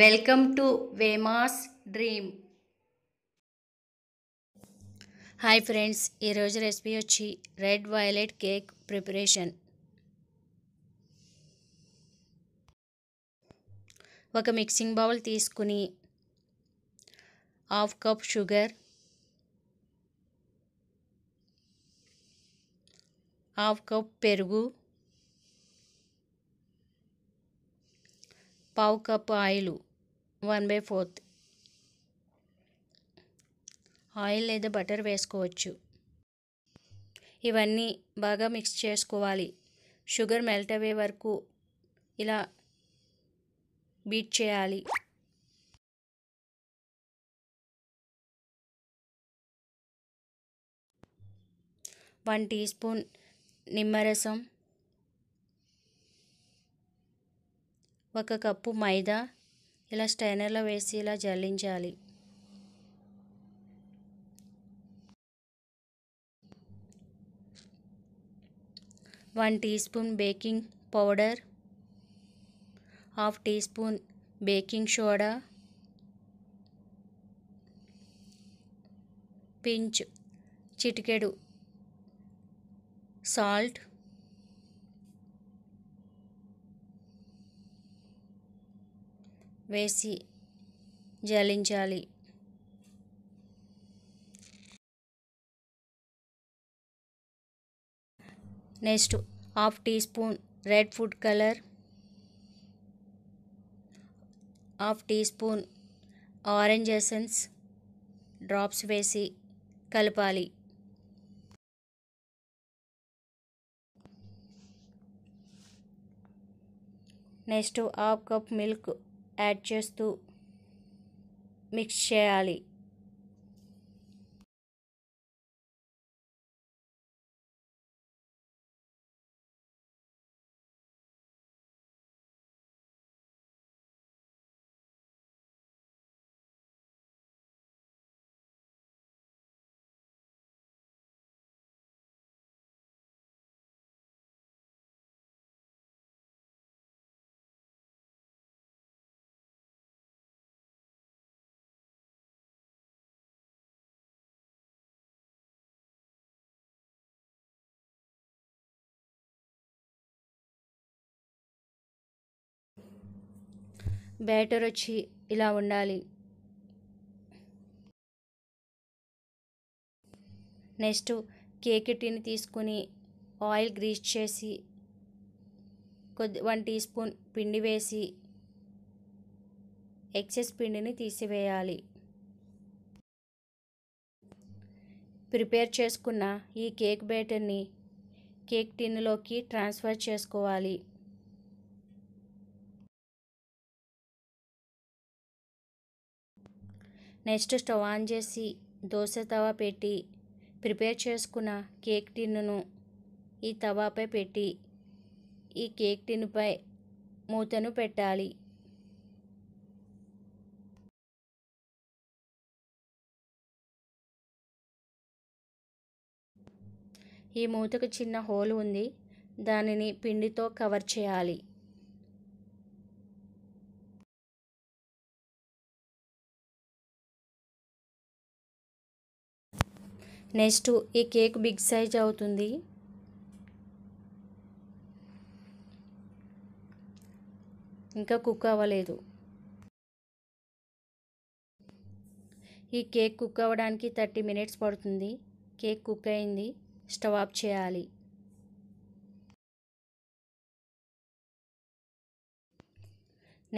Welcome to Vema's dream hi friends ఈరోజు recipe వచ్చి red velvet cake preparation ఒక mixing bowl తీసుకుని half cup sugar half cup పెరుగు పావు cup oil one by fourth oil లేదా butter వేసుకోవచ్చు ఇవన్నీ బాగా మిక్స్ చేసుకోవాలి షుగర్ మెల్ట్ అయ్యే వరకు ఇలా బీట్ చేయాలి వన్ టీ స్పూన్ నిమ్మరసం ఒక కప్పు మైదా ఇలా స్టైనర్లో వేసి ఇలా జల్లించాలి one teaspoon baking powder half teaspoon baking soda pinch చిటికెడు సాల్ట్ వేసి జలించాలి next half teaspoon red food colour half teaspoon orange essence drops వేసి కలపాలి next half cup milk add చేస్తూ మిక్స్ చేయాలి batter వచ్చి ఇలా ఉండాలి నెక్స్ట్ కేక్ టిని తీసుకుని ఆయిల్ గ్రీస్ చేసి కొద్ది వన్ టీ స్పూన్ పిండి వేసి ఎక్సెస్ పిండిని తీసివేయాలి ప్రిపేర్ చేసుకున్న ఈ కేక్ బ్యాటర్ని కేక్ టిన్లోకి ట్రాన్స్ఫర్ చేసుకోవాలి నెక్స్ట్ స్టవ్ ఆన్ చేసి దోశ తవా పెట్టి ప్రిపేర్ చేసుకున్న కేక్ టిన్నును ఈ తవాపై పెట్టి ఈ కేక్ టిన్నుపై మూతను పెట్టాలి ఈ మూతకు చిన్న హోల్ ఉంది దానిని పిండితో కవర్ చేయాలి నెక్స్ట్ ఈ కేక్ బిగ్ సైజ్ అవుతుంది ఇంకా కుక్ అవ్వలేదు ఈ కేక్ కుక్ అవ్వడానికి థర్టీ మినిట్స్ పడుతుంది కేక్ కుక్ అయింది స్టవ్ ఆఫ్ చేయాలి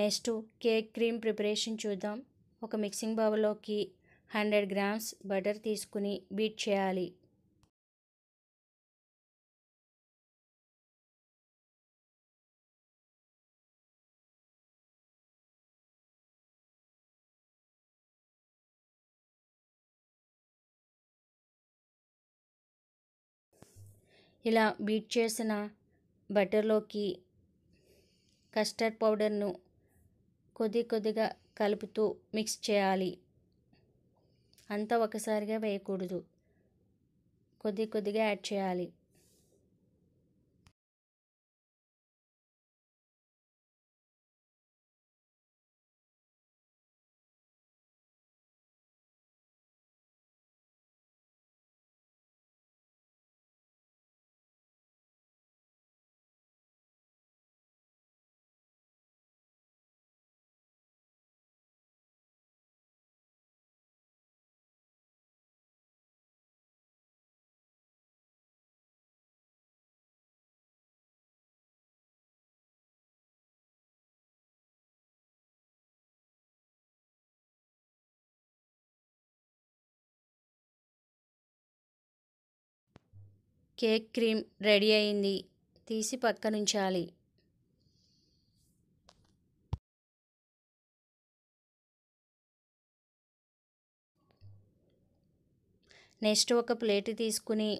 నెక్స్ట్ కేక్ క్రీమ్ ప్రిపరేషన్ చూద్దాం ఒక మిక్సింగ్ బౌల్లోకి హండ్రెడ్ గ్రామ్స్ బటర్ తీసుకుని బీట్ చేయాలి ఇలా బీట్ చేసిన బటర్లోకి కస్టర్డ్ పౌడర్ను కొద్ది కొద్దిగా కలుపుతూ మిక్స్ చేయాలి అంతా ఒకసారిగా వేయకూడదు కొద్ది కొద్దిగా యాడ్ చేయాలి కేక్ క్రీమ్ రెడీ అయింది తీసి పక్కనుంచాలి నెక్స్ట్ ఒక ప్లేట్ తీసుకుని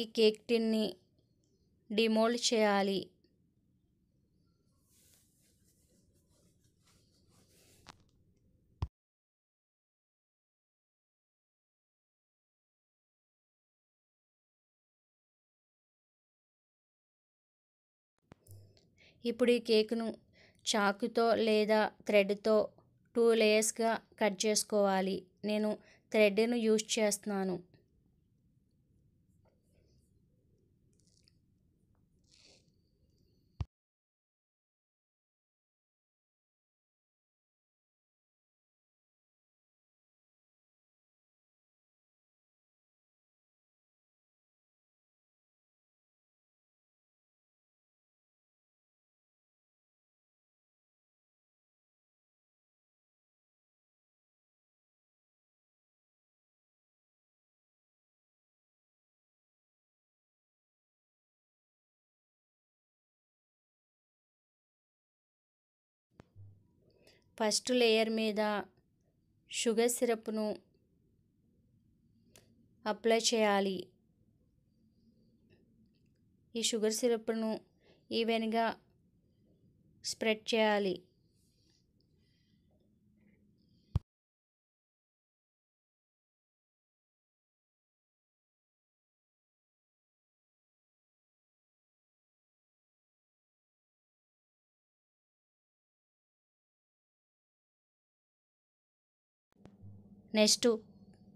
ఈ కేక్ టిన్ని డిమోల్డ్ చేయాలి ఇప్పుడు ఈ కేక్ను చాకుతో లేదా థ్రెడ్తో టూ లేయర్స్గా కట్ చేసుకోవాలి నేను థ్రెడ్ను యూజ్ చేస్తున్నాను ఫస్ట్ లేయర్ మీద షుగర్ సిరప్ను అప్లై చేయాలి ఈ షుగర్ సిరప్ను ఈవెన్గా స్ప్రెడ్ చేయాలి నెక్స్ట్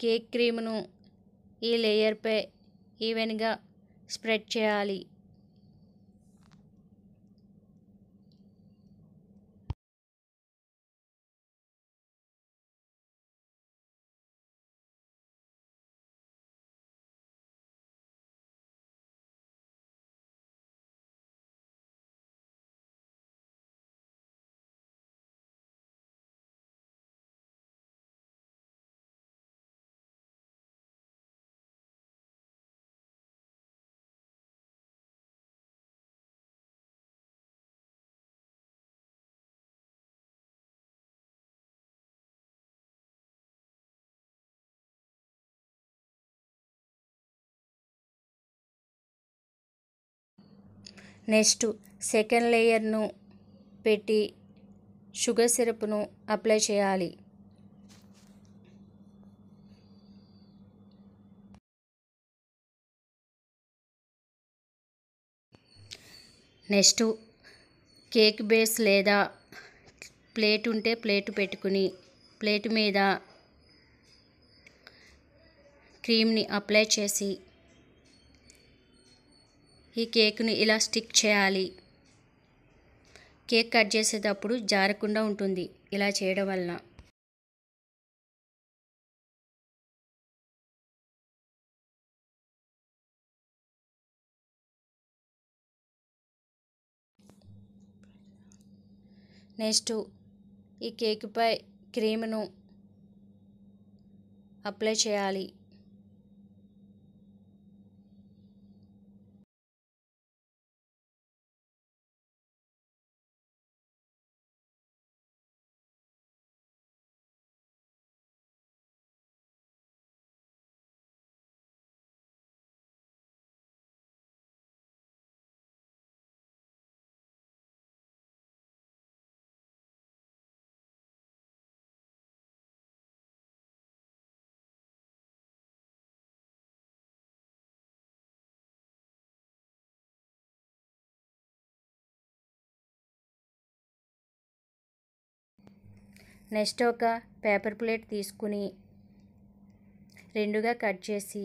కేక్ క్రీమ్ను ఈ లేయర్పై ఈవెన్గా స్ప్రెడ్ చేయాలి నెక్స్ట్ సెకండ్ లేయర్ను పెట్టి షుగర్ సిరప్ను అప్లై చేయాలి నెక్స్ట్ కేక్ బేస్ లేదా ప్లేట్ ఉంటే ప్లేట్ పెట్టుకుని ప్లేట్ మీద క్రీమ్ని అప్లై చేసి ఈ కేక్ను ఇలా స్టిక్ చేయాలి కేక్ కట్ చేసేటప్పుడు జారకుండా ఉంటుంది ఇలా చేయడం వలన నెక్స్ట్ ఈ కేక్పై క్రీమ్ను అప్లై చేయాలి నెక్స్ట్ ఒక పేపర్ ప్లేట్ తీసుకుని రెండుగా కట్ చేసి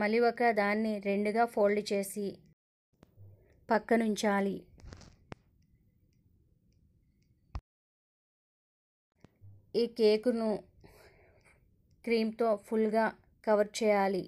మళ్ళీ ఒక దాన్ని రెండుగా ఫోల్డ్ చేసి పక్కనుంచాలి ఈ కేకును క్రీమ్తో ఫుల్గా కవర్ చేయాలి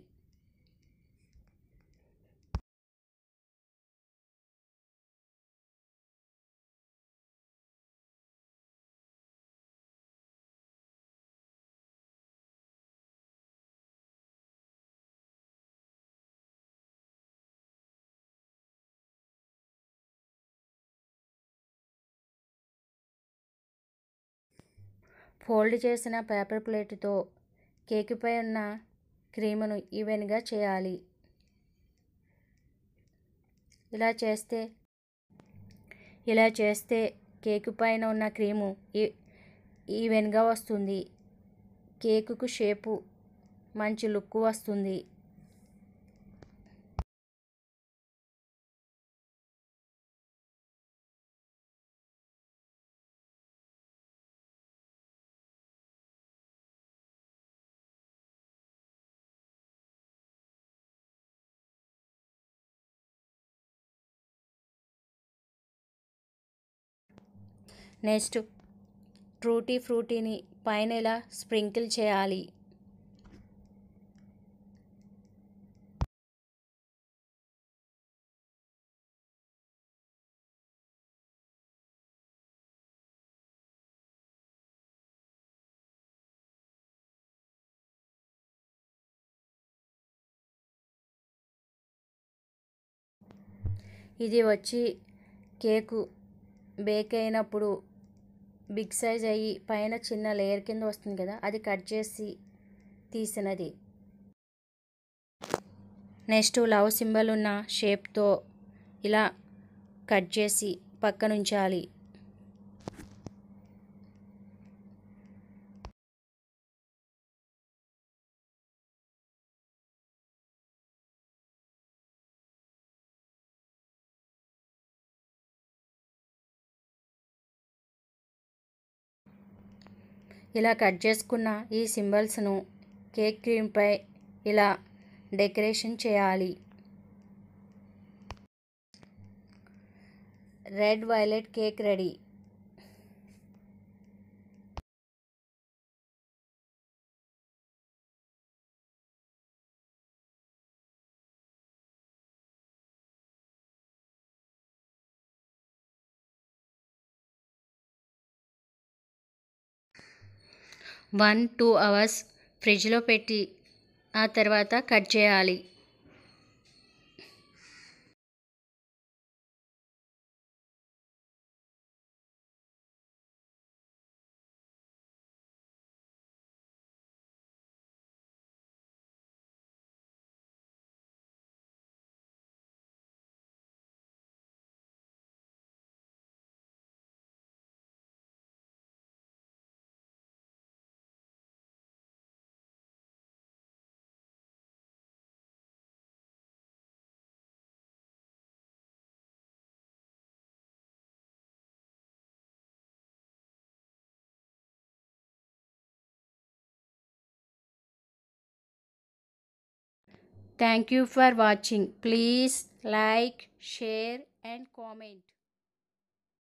ఫోల్డ్ చేసిన పేపర్ ప్లేట్తో కేకుపై ఉన్న క్రీమును ఈవెన్గా చేయాలి ఇలా చేస్తే ఇలా చేస్తే కేకు పైన ఉన్న క్రీము ఈవెన్గా వస్తుంది కేకుకు షేపు మంచి లుక్ వస్తుంది నెక్స్ట్ ట్రూటీ ఫ్రూటీని పైన ఎలా స్ప్రింకిల్ చేయాలి ఇది వచ్చి కేకు బేక్ అయినప్పుడు బిగ్ సైజ్ అయ్యి పైన చిన్న లేయర్ కింద వస్తుంది కదా అది కట్ చేసి తీసినది నెక్స్ట్ లవ్ సింబల్ ఉన్న షేప్తో ఇలా కట్ చేసి పక్కనుంచాలి ఇలా కట్ చేసుకున్న ఈ సింబల్స్ను కేక్ క్రీమ్పై ఇలా డెకరేషన్ చేయాలి red velvet cake ready one two hours ఫ్రిడ్జ్లో పెట్టి ఆ తర్వాత కట్ చేయాలి Thank you for watching. Please like, share and comment.